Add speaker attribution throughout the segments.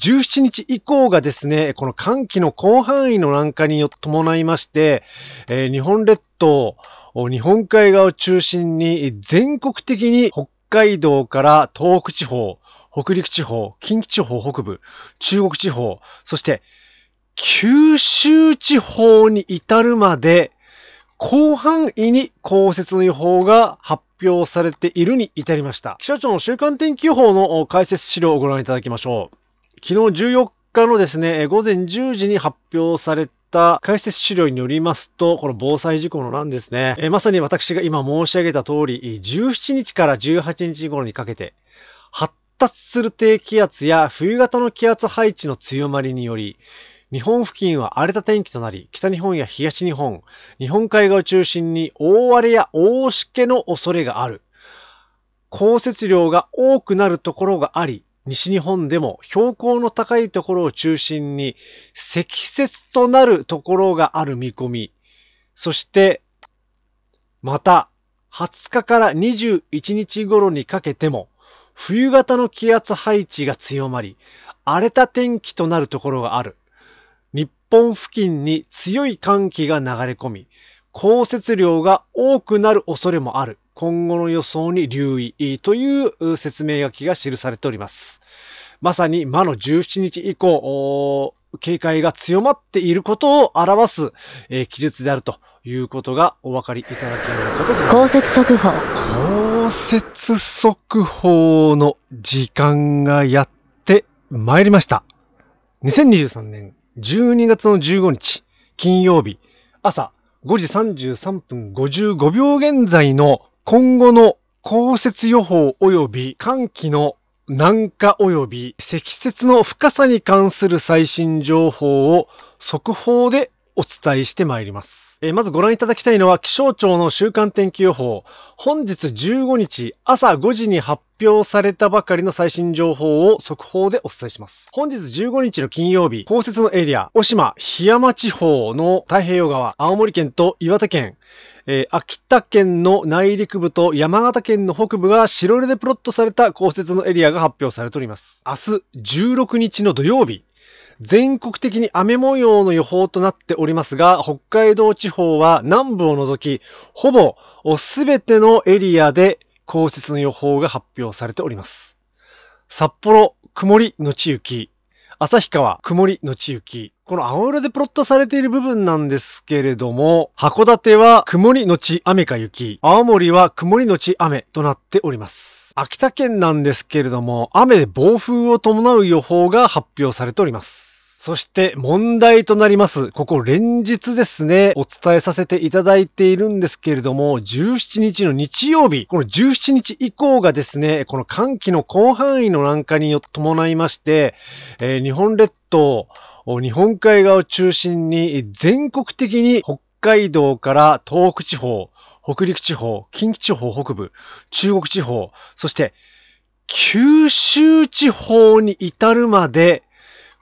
Speaker 1: 17日以降がですね、この寒気の広範囲の南下に伴いまして、えー、日本列島、日本海側を中心に全国的に北海道から東北地方、北陸地方、近畿地方北部、中国地方、そして九州地方に至るまで広範囲に降雪の予報が発表されているに至りました。気象庁の週間天気予報の解説資料をご覧いただきましょう。昨日14日のですね、午前10時に発表された解説資料によりますと、この防災事故の欄ですね、えまさに私が今申し上げた通り、17日から18日頃にかけて、発達する低気圧や冬型の気圧配置の強まりにより、日本付近は荒れた天気となり、北日本や東日本、日本海側を中心に大荒れや大しけの恐れがある。降雪量が多くなるところがあり、西日本でも標高の高いところを中心に積雪となるところがある見込み。そして、また、20日から21日頃にかけても、冬型の気圧配置が強まり、荒れた天気となるところがある。日本付近に強い寒気が流れ込み、降雪量が多くなる恐れもある。今後の予想に留意という説明書きが記されております。まさに魔の17日以降、警戒が強まっていることを表す、えー、記述であるということがお分かりいただけることです。降雪速報。降雪速報の時間がやってまいりました。2023年12月の15日金曜日朝5時33分55秒現在の今後の降雪予報及び寒気の南下及び積雪の深さに関する最新情報を速報でお伝えしてまいります。えまずご覧いただきたいのは気象庁の週間天気予報。本日15日朝5時に発表されたばかりの最新情報を速報でお伝えします。本日15日の金曜日、降雪のエリア、小島、檜山地方の太平洋側、青森県と岩手県、えー、秋田県の内陸部と山形県の北部が白色でプロットされた降雪のエリアが発表されております。明日16日の土曜日、全国的に雨模様の予報となっておりますが、北海道地方は南部を除き、ほぼ全てのエリアで降雪の予報が発表されております。札幌、曇りのち雪。旭川、曇りのち雪。この青色でプロットされている部分なんですけれども、函館は曇りのち雨か雪。青森は曇りのち雨となっております。秋田県なんですけれども、雨で暴風を伴う予報が発表されております。そして問題となります。ここ連日ですね、お伝えさせていただいているんですけれども、17日の日曜日、この17日以降がですね、この寒気の広範囲の南下に伴いまして、えー、日本列島、日本海側を中心に全国的に北海道から東北地方、北陸地方、近畿地方北部、中国地方、そして九州地方に至るまで、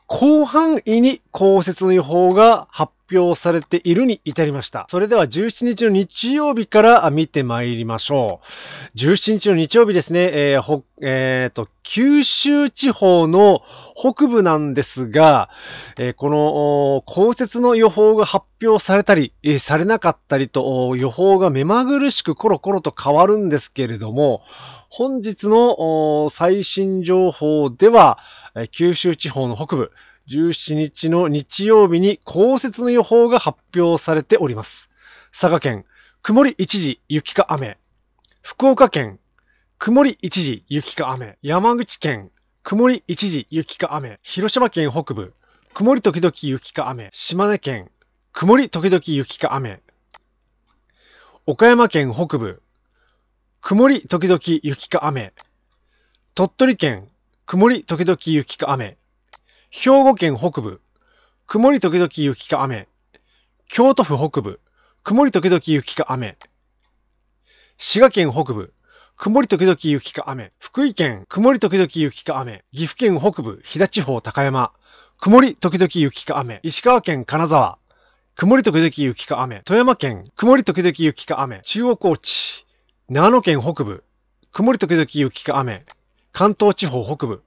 Speaker 1: 広範囲に降雪の予報が発表されているに至りました。それでは17日の日曜日から見てまいりましょう。17日の日曜日ですね、えーほえーと、九州地方の北部なんですが、えー、この降雪の予報が発表されたり、えー、されなかったりと予報が目まぐるしくコロコロと変わるんですけれども、本日の最新情報では、え九州地方の北部、17日の日曜日に降雪の予報が発表されております。佐賀県、曇り一時雪か雨。福岡県、曇り一時雪か雨。山口県、曇り一時雪か雨。広島県北部、曇り時々雪か雨。島根県、曇り時々雪か雨。岡山県北部、曇り時々雪か雨。鳥取県、曇り時々雪か雨。兵庫県北部、曇り時々雪か雨。京都府北部、曇り時々雪か雨。滋賀県北部、曇り時々雪か雨。福井県、曇り時々雪か雨。岐阜県北部、飛騨地方高山。曇り時々雪か雨。石川県金沢。曇り時々雪か雨。富山県、曇り時々雪か雨。中央高知。長野県北部。曇り時々雪か雨。関東地方北部。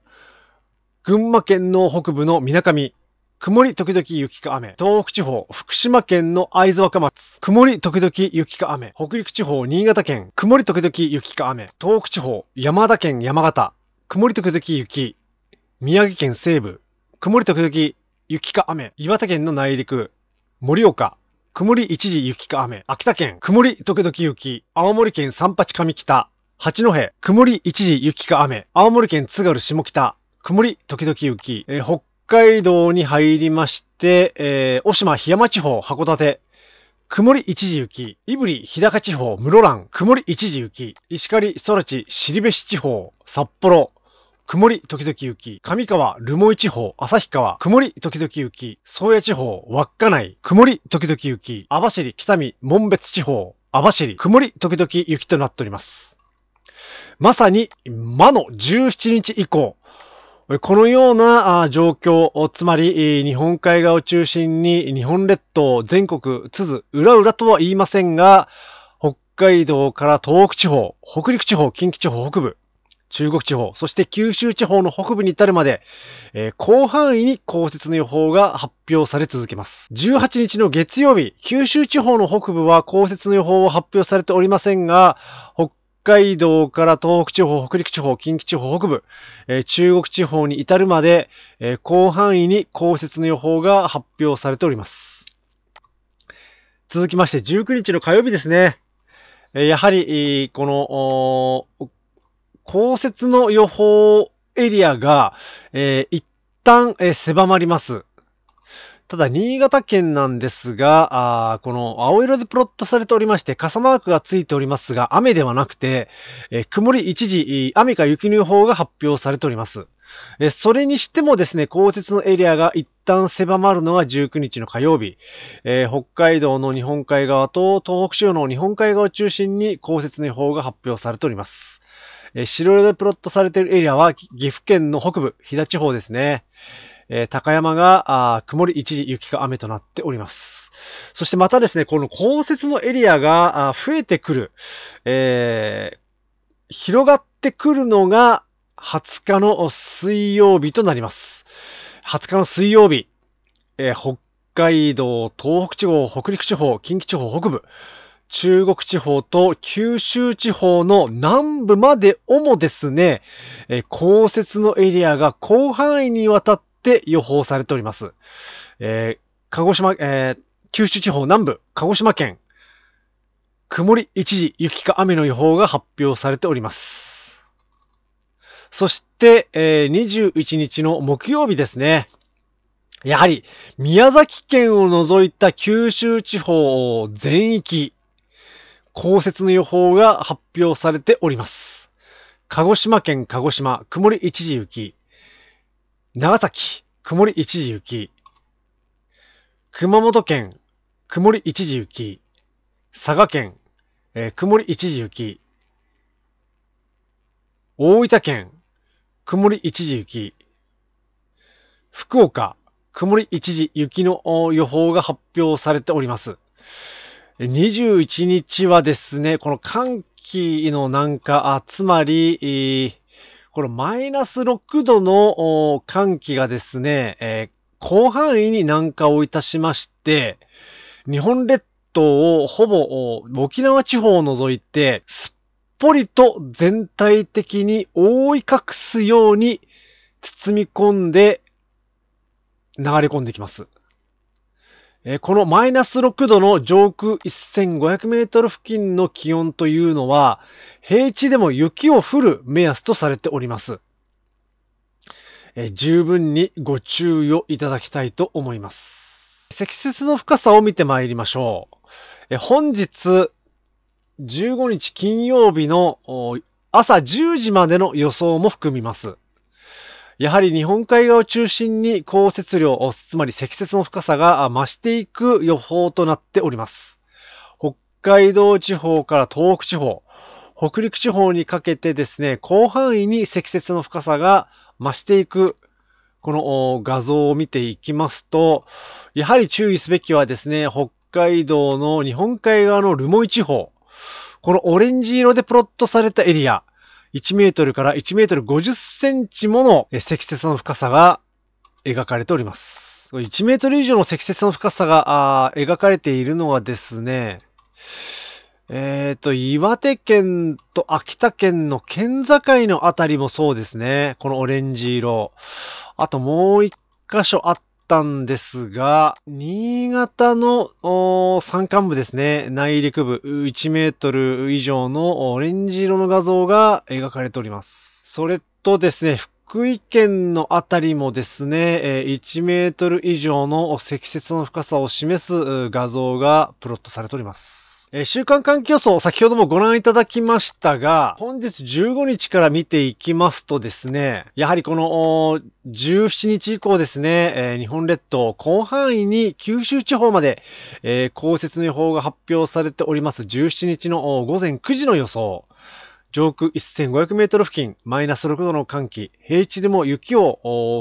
Speaker 1: 群馬県の北部のみなかみ、曇り時々雪か雨。東北地方、福島県の会津若松。曇り時々雪か雨。北陸地方、新潟県。曇り時々雪か雨。東北地方、山田県山形。曇り時々雪。宮城県西部。曇り時々雪か雨。岩手県の内陸。盛岡。曇り一時雪か雨。秋田県。曇り時々雪。青森県三八上北。八戸。曇り一時雪か雨。青森県津軽下北。曇り、時々雪、えー、北海道に入りまして、えー、島、檜山地方、函館、曇り一時雪、胆振、日高地方、室蘭、曇り一時雪、石狩、空知、尻部市地方、札幌、曇り時々雪、上川、留萌地方、旭川、曇り時々雪、宗谷地方、稚内、曇り時々雪、網走、北見、門別地方、網走、曇り時々雪となっております。まさに、魔の17日以降、このような状況、つまり日本海側を中心に日本列島全国、津々、裏々とは言いませんが、北海道から東北地方、北陸地方、近畿地方北部、中国地方、そして九州地方の北部に至るまで、えー、広範囲に降雪の予報が発表され続けます。18日の月曜日、九州地方の北部は降雪の予報を発表されておりませんが、北海道から東北地方、北陸地方、近畿地方北部、えー、中国地方に至るまで、えー、広範囲に降雪の予報が発表されております。続きまして、19日の火曜日ですね。えー、やはり、この、降雪の予報エリアが、えー、一旦、えー、狭まります。ただ、新潟県なんですが、あこの青色でプロットされておりまして、傘マークがついておりますが、雨ではなくて、えー、曇り一時、雨か雪の予報が発表されております。えー、それにしてもですね、降雪のエリアが一旦狭まるのは19日の火曜日、えー、北海道の日本海側と東北地方の日本海側を中心に降雪の予報が発表されております。白色でプロットされているエリアは岐阜県の北部、飛騨地方ですね。え高山が曇り一時雪か雨となっております。そしてまたですね、この降雪のエリアが増えてくる、え広がってくるのが20日の水曜日となります。20日の水曜日、え北海道、東北地方、北陸地方、近畿地方北部、中国地方と九州地方の南部までをもですね、え降雪のエリアが広範囲にわたってって予報されております。えー、鹿児島、えー、九州地方南部、鹿児島県、曇り一時雪か雨の予報が発表されております。そして、えー、21日の木曜日ですね。やはり、宮崎県を除いた九州地方全域、降雪の予報が発表されております。鹿児島県鹿児島、曇り一時雪。長崎、曇り一時雪。熊本県、曇り一時雪。佐賀県、えー、曇り一時雪。大分県、曇り一時雪。福岡、曇り一時雪の予報が発表されております。21日はですね、この寒気の南下、あつまり、えーこのマイナス6度の寒気がですね、えー、広範囲に南下をいたしまして、日本列島をほぼ沖縄地方を除いて、すっぽりと全体的に覆い隠すように包み込んで流れ込んできます。えこのマイナス6度の上空1500メートル付近の気温というのは、平地でも雪を降る目安とされております。え十分にご注意をいただきたいと思います。積雪の深さを見てまいりましょう。え本日15日金曜日の朝10時までの予想も含みます。やはり日本海側を中心に降雪量、つまり積雪の深さが増していく予報となっております。北海道地方から東北地方、北陸地方にかけてですね、広範囲に積雪の深さが増していく、この画像を見ていきますと、やはり注意すべきはですね、北海道の日本海側の留萌地方、このオレンジ色でプロットされたエリア、1メートルから1メートル50センチもの積雪の深さが描かれております。1メートル以上の積雪の深さが描かれているのはですね、えっ、ー、と、岩手県と秋田県の県境のあたりもそうですね。このオレンジ色。あともう一箇所あっったんですが、新潟の山間部ですね、内陸部1メートル以上のオレンジ色の画像が描かれております。それとですね、福井県の辺りもですね、1メートル以上の積雪の深さを示す画像がプロットされております。。えー、週間環境層、先ほどもご覧いただきましたが、本日15日から見ていきますとですね、やはりこの17日以降ですね、えー、日本列島広範囲に九州地方まで、えー、降雪の予報が発表されております。17日の午前9時の予想。上空1500メートル付近、マイナス6度の寒気、平地でも雪を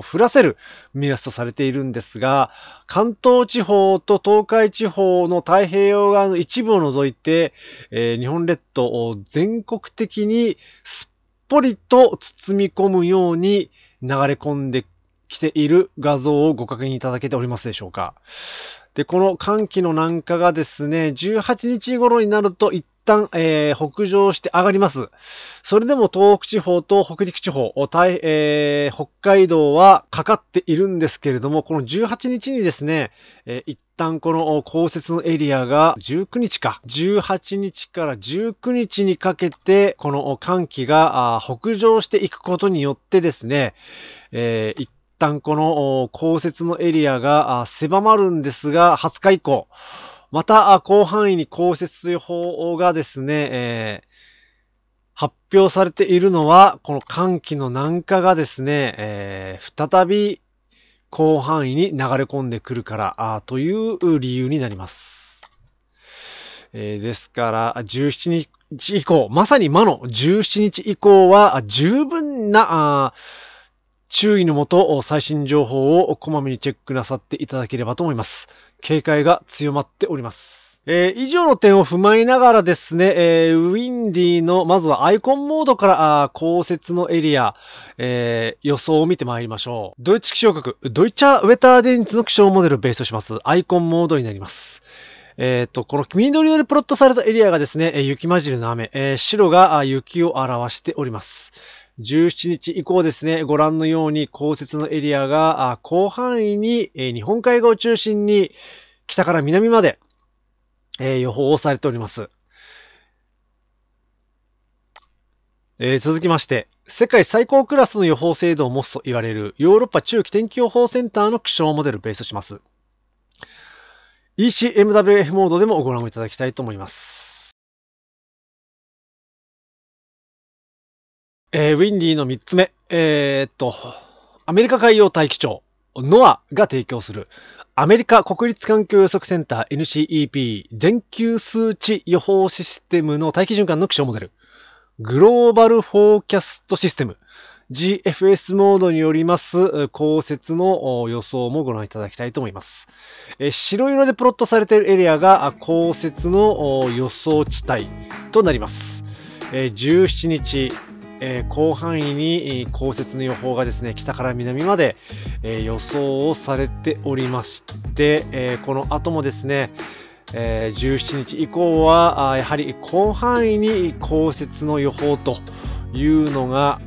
Speaker 1: 降らせる目安とされているんですが、関東地方と東海地方の太平洋側の一部を除いて、えー、日本列島全国的にすっぽりと包み込むように流れ込んできている画像をご確認いただけておりますでしょうか。で、この寒気の南下がですね、18日頃になると一旦、えー、北上して上がります。それでも東北地方と北陸地方、えー、北海道はかかっているんですけれども、この18日にですね、えー、一旦この降雪のエリアが19日か、18日から19日にかけて、この寒気が北上していくことによってですね、えー旦この降雪のエリアが狭まるんですが、20日以降、また、広範囲に降雪という法がですね、えー、発表されているのは、この寒気の南下がですね、えー、再び広範囲に流れ込んでくるからという理由になります。えー、ですから、17日以降、まさに魔の17日以降は十分な、注意のもと最新情報をこまめにチェックなさっていただければと思います。警戒が強まっております。えー、以上の点を踏まえながらですね、えー、ウィンディの、まずはアイコンモードから降雪のエリア、えー、予想を見てまいりましょう。ドイツ気象局、ドイチャーウェターデンツの気象モデルをベースとします。アイコンモードになります。えっ、ー、と、この黄緑色でプロットされたエリアがですね、雪混じりの雨、えー、白が雪を表しております。17日以降ですね、ご覧のように降雪のエリアが広範囲に、え日本海側を中心に北から南まで、え予報をされております。えー、続きまして、世界最高クラスの予報制度を持つと言われるヨーロッパ中期天気予報センターの気象モデルをベースします。ECMWF モードでもご覧いただきたいと思います。えー、ウィンディーの3つ目、えー、っと、アメリカ海洋大気庁、ノアが提供する、アメリカ国立環境予測センター NCEP 全球数値予報システムの大気循環の気象モデル、グローバルフォーキャストシステム、GFS モードによります降雪の予想もご覧いただきたいと思います。え白色でプロットされているエリアが降雪の予想地帯となります。え17日、えー、広範囲に降雪の予報がですね北から南まで、えー、予想をされておりまして、えー、この後もですね、え17日以降はやはり広範囲に降雪の予報というのが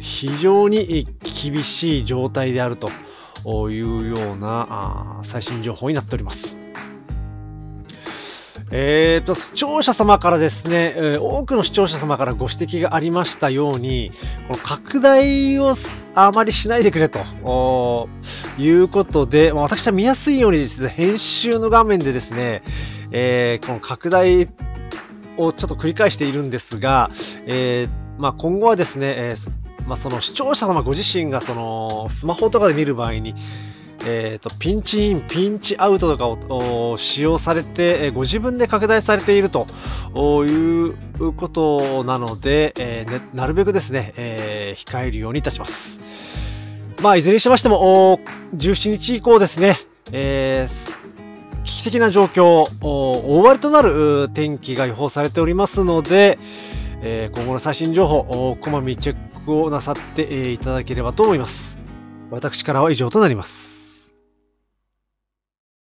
Speaker 1: 非常に厳しい状態であるというような最新情報になっております。えーと、視聴者様からですね、えー、多くの視聴者様からご指摘がありましたように、この拡大をあまりしないでくれということで、まあ、私は見やすいようにですね、編集の画面でですね、えー、この拡大をちょっと繰り返しているんですが、えー、まあ、今後はですね、えーまあ、その視聴者様ご自身がそのスマホとかで見る場合に、えーと、ピンチイン、ピンチアウトとかを使用されて、えご自分で拡大されているということなので、えー、ね、なるべくですね、えー、控えるようにいたします。まあ、いずれにしましても、17日以降ですね、えー、危機的な状況、大荒れとなる天気が予報されておりますので、え今後の最新情報、こまめにチェックをなさっていただければと思います。私からは以上となります。